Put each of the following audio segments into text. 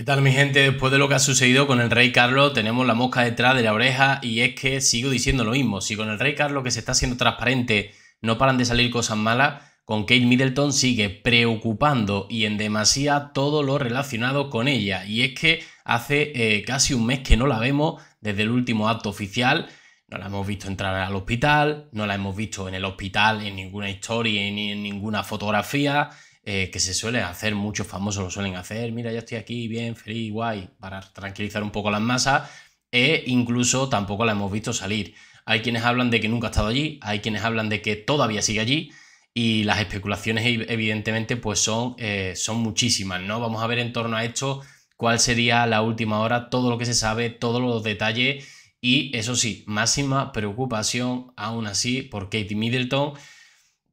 ¿Qué tal mi gente? Después de lo que ha sucedido con el rey Carlos tenemos la mosca detrás de la oreja y es que sigo diciendo lo mismo, si con el rey Carlos que se está haciendo transparente no paran de salir cosas malas, con Kate Middleton sigue preocupando y en demasía todo lo relacionado con ella y es que hace eh, casi un mes que no la vemos desde el último acto oficial, no la hemos visto entrar al hospital, no la hemos visto en el hospital en ninguna historia ni en ninguna fotografía, eh, que se suele hacer, muchos famosos lo suelen hacer, mira, ya estoy aquí bien, feliz, guay, para tranquilizar un poco las masas, e incluso tampoco la hemos visto salir. Hay quienes hablan de que nunca ha estado allí, hay quienes hablan de que todavía sigue allí y las especulaciones evidentemente pues son, eh, son muchísimas, ¿no? Vamos a ver en torno a esto cuál sería la última hora, todo lo que se sabe, todos los detalles y eso sí, máxima preocupación aún así por Katie Middleton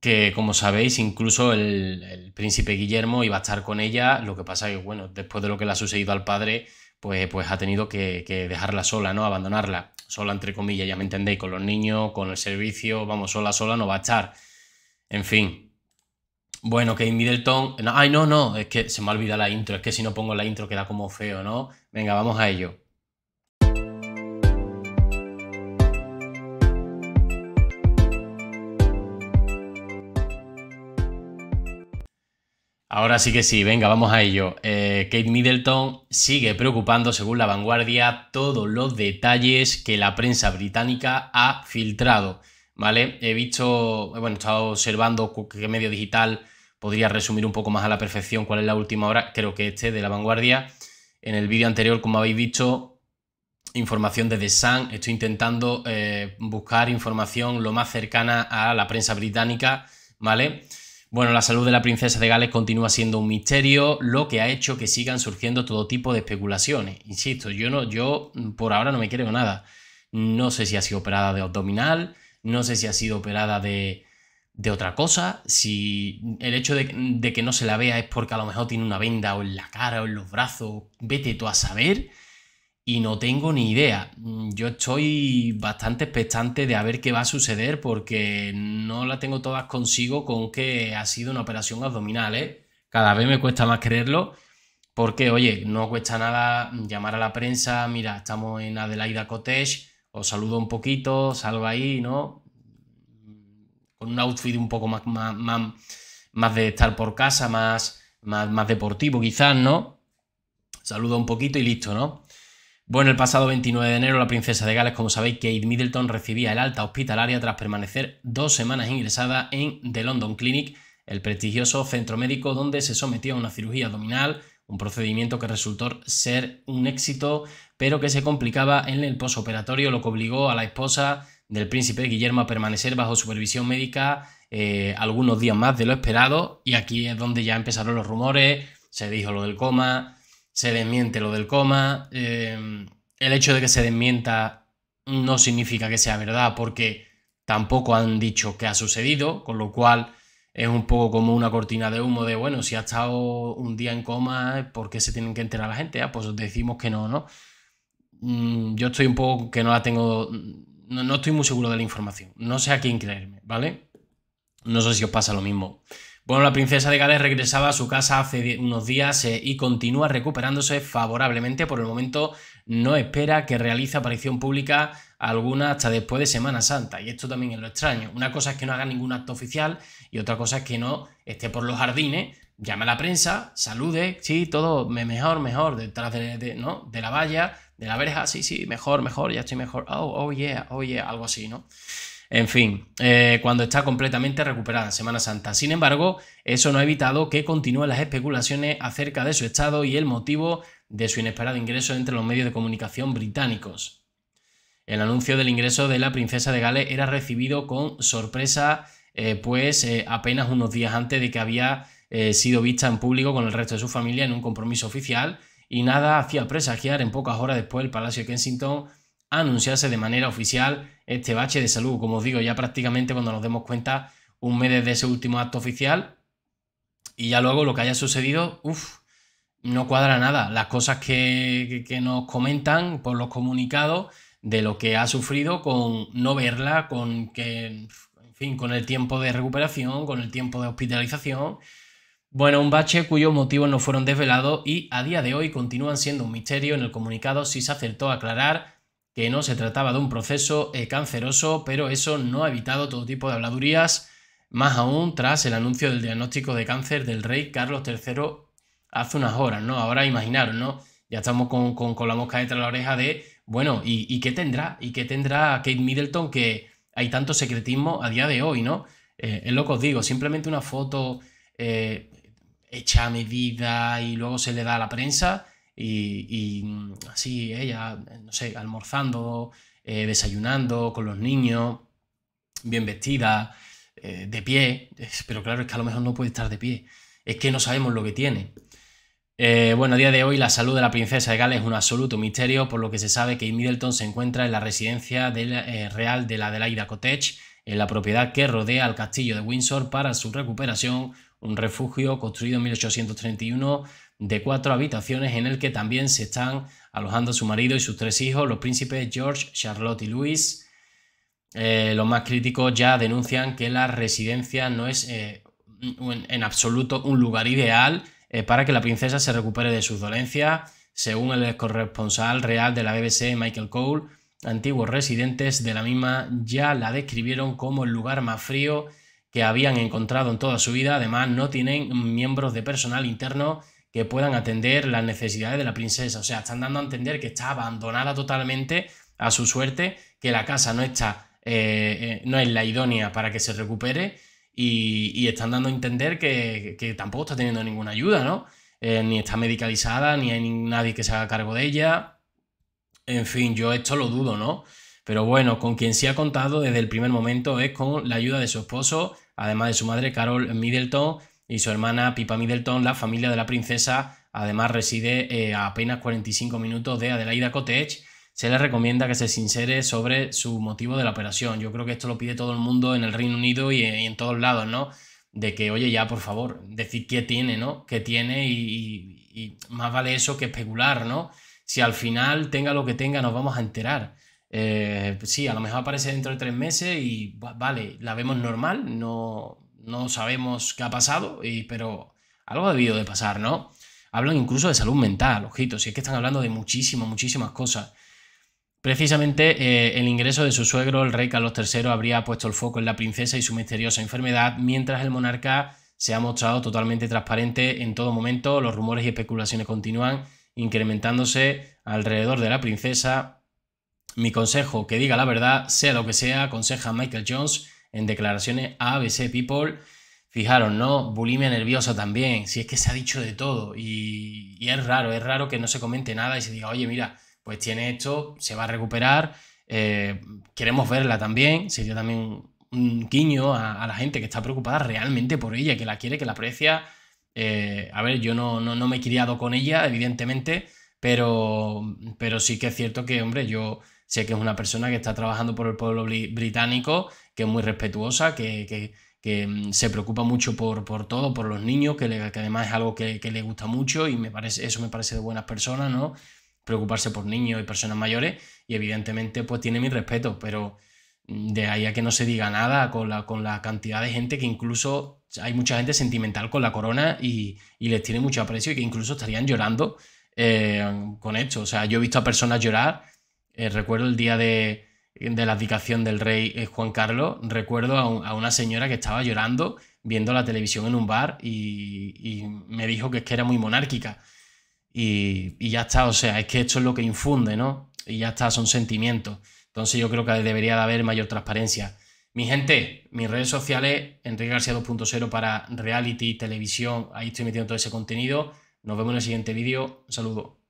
que como sabéis, incluso el, príncipe Guillermo iba a estar con ella, lo que pasa que, bueno, después de lo que le ha sucedido al padre, pues, pues ha tenido que, dejarla sola, ¿no? Abandonarla, sola entre comillas, ya me entendéis, con los niños, con el servicio, vamos, sola, sola no va a estar. En fin. Bueno, Kate Middleton... ay, no, no, es que se me ha olvidado la intro, es que si no pongo la intro queda como feo, ¿no? Venga, vamos a ello. Ahora sí que sí, venga, vamos a ello. Eh, Kate Middleton sigue preocupando, según la vanguardia, todos los detalles que la prensa británica ha filtrado. ¿Vale? He visto, bueno, he estado observando qué medio digital podría resumir un poco más a la perfección cuál es la última hora. Creo que este de la vanguardia. En el vídeo anterior, como habéis dicho información de The Sun. Estoy intentando eh, buscar información lo más cercana a la prensa británica, ¿vale? Bueno, la salud de la princesa de Gales continúa siendo un misterio, lo que ha hecho que sigan surgiendo todo tipo de especulaciones. Insisto, yo no, yo mm, por ahora no me creo nada. No sé si ha sido operada de abdominal, no sé si ha sido operada de, de otra cosa, si el hecho de, de, que no se la vea es porque a lo mejor tiene una venda o en la cara o en los brazos, vete tú a saber y no tengo ni idea. Mm, yo estoy bastante expectante de a ver qué va a suceder porque no la tengo todas consigo con que ha sido una operación abdominal. ¿eh? Cada vez me cuesta más creerlo porque, oye, no cuesta nada llamar a la prensa, mira, estamos en Adelaida Cottage, os saludo un poquito, salgo ahí, ¿no? Con un outfit un poco más, más, de estar por casa, más, más deportivo quizás, ¿no? Saludo un poquito y listo, ¿no? Bueno, el pasado 29 de enero la princesa de Gales, como sabéis, Kate Middleton recibía el alta hospitalaria tras permanecer dos semanas ingresada en The London Clinic, el prestigioso centro médico donde se sometió a una cirugía abdominal, un procedimiento que resultó ser un éxito, pero que se complicaba en el postoperatorio, lo que obligó a la esposa del príncipe Guillermo a permanecer bajo supervisión médica eh, algunos días más de lo esperado, y aquí es donde ya empezaron los rumores, se dijo lo del coma, se desmiente lo del coma. Em, el hecho de que se desmienta no significa que sea verdad porque tampoco han dicho que ha sucedido, con lo cual es un poco como una cortina de humo de, bueno, si ha estado un día en coma, ¿por qué se tienen que enterar la gente? Ah, pues decimos que no, ¿no? Mm, yo estoy un poco que no la tengo, no, no estoy muy seguro de la información, no sé a quién creerme, ¿vale? No sé si os pasa lo mismo. Bueno, la princesa de Gales regresaba a su casa hace unos días eh, y continúa recuperándose favorablemente. Por el momento no espera que realice aparición pública alguna hasta después de Semana Santa. Y esto también es lo extraño. Una cosa es que no haga ningún acto oficial y otra cosa es que no esté por los jardines, llame a la prensa, salude, sí, todo mejor, mejor, detrás de, ¿no? de la valla, de la verja, sí, sí, mejor, mejor, ya estoy mejor. Oh, oh yeah, oh yeah, algo así, ¿no? En fin, eh, cuando está completamente recuperada Semana Santa. Sin embargo, eso no ha evitado que continúen las especulaciones acerca de su estado y el motivo de su inesperado ingreso entre los medios de comunicación británicos. El anuncio del ingreso de la princesa de Gales era recibido con sorpresa, eh, pues eh, apenas unos días antes de que había sido vista en público con el resto de su familia en un compromiso oficial, y nada hacía presagiar en pocas horas después el Palacio de Kensington anunciarse de manera oficial este bache de salud. Como os digo, ya prácticamente cuando nos demos cuenta, un mes desde ese último acto oficial y ya luego lo que haya sucedido, uff, no cuadra nada. Las cosas que, nos comentan por los comunicados de lo que ha sufrido con no verla, con que fin, con el tiempo de recuperación, con el tiempo de hospitalización. Bueno, un bache cuyos motivos no fueron desvelados y a día de hoy continúan siendo un misterio. En el comunicado si se acertó a aclarar que no se trataba de un proceso eh, canceroso, pero eso no ha evitado todo tipo de habladurías, más aún tras el anuncio del diagnóstico de cáncer del rey Carlos III hace unas horas, ¿no? Ahora imaginaros, ¿no? Ya estamos con, la mosca detrás de la oreja de, bueno, ¿y, qué tendrá? ¿Y qué tendrá Kate Middleton que hay tanto secretismo a día de hoy, ¿no? Eh, es lo que os digo, simplemente una foto eh, hecha a medida y luego se le da a la prensa y, mm, así ella, eh, no sé, almorzando, eh, desayunando con los niños, bien vestida, eh, de pie, pero claro, es que a lo mejor no puede estar de pie, es que no sabemos lo que tiene. bueno, a día de hoy la salud de la princesa de Gales es un absoluto misterio, por lo que se sabe que Middleton se encuentra en la residencia real de la Adelaida Cottage, en la propiedad que rodea al castillo de Windsor para su recuperación, un refugio construido en 1831 de cuatro habitaciones en el que también se están alojando su marido y sus tres hijos, los príncipes George, Charlotte y Louis. Eh, los más críticos ya denuncian que la residencia no es eh, en, absoluto un lugar ideal eh, para que la princesa se recupere de sus dolencias. Según el corresponsal real de la BBC, Michael Cole, antiguos residentes de la misma ya la describieron como el lugar más frío que habían encontrado en toda su vida. Además, no tienen miembros de personal interno que puedan atender las necesidades de la princesa. O sea, están dando a entender que está abandonada totalmente a su suerte, que la casa no está, eh, eh, no es la idónea para que se recupere y, están dando a entender que, tampoco está teniendo ninguna ayuda, ¿no? Eh, ni está medicalizada, ni hay nadie que se haga cargo de ella. En fin, yo esto lo dudo, ¿no? Pero bueno, con quien se ha contado desde el primer momento es con la ayuda de su esposo, además de su madre Carol Middleton, y su hermana Pipa Middleton, la familia de la princesa, además reside eh, a apenas 45 minutos de Adelaida Cottage. Se le recomienda que se sincere sobre su motivo de la operación. Yo creo que esto lo pide todo el mundo en el Reino Unido y, en todos lados, ¿no? De que, oye, ya, por favor, decir qué tiene, ¿no? ¿Qué tiene? Y, más vale eso que especular, ¿no? Si al final tenga lo que tenga, nos vamos a enterar. Eh, sí, a lo mejor aparece dentro de tres meses y vale, la vemos normal, no, no sabemos qué ha pasado, y, pero algo ha debido de pasar, ¿no? Hablan incluso de salud mental, ojitos, y es que están hablando de muchísimas, muchísimas cosas. Precisamente eh, el ingreso de su suegro, el rey Carlos III, habría puesto el foco en la princesa y su misteriosa enfermedad, mientras el monarca se ha mostrado totalmente transparente en todo momento. Los rumores y especulaciones continúan incrementándose alrededor de la princesa. Mi consejo, que diga la verdad, sea lo que sea, aconseja Michael Jones, en declaraciones ABC People. Fijaros, ¿no? Bulimia nerviosa también, si es que se ha dicho de todo y, es raro, es raro que no se comente nada y se diga, oye, mira, pues tiene esto, se va a recuperar, eh, queremos verla también, sería también un guiño a, la gente que está preocupada realmente por ella, que la quiere, que la aprecia. Eh, a ver, yo no, no, me he criado con ella, evidentemente, pero, pero sí que es cierto que, hombre, yo Sé que es una persona que está trabajando por el pueblo británico, que es muy respetuosa, que, mm, se preocupa mucho por, todo, por los niños, que, además es algo que, le gusta mucho y me parece, eso me parece de buenas personas, ¿no? Preocuparse por niños y personas mayores y evidentemente pues tiene mi respeto, pero mm, de ahí a que no se diga nada con la, con la cantidad de gente que incluso hay mucha gente sentimental con la corona y, y les tiene mucho aprecio y que incluso estarían llorando eh, con esto. O sea, yo he visto a personas llorar eh, recuerdo el día de, la abdicación del rey eh, Juan Carlos, recuerdo a, una señora que estaba llorando viendo la televisión en un bar y, me dijo que es que era muy monárquica. Y, y, ya está, o sea, es que esto es lo que infunde, ¿no? Y ya está, son sentimientos. Entonces yo creo que debería de haber mayor transparencia. Mi gente, mis redes sociales, Enrique García 2.0 para reality, televisión, ahí estoy metiendo todo ese contenido. Nos vemos en el siguiente vídeo. Un saludo.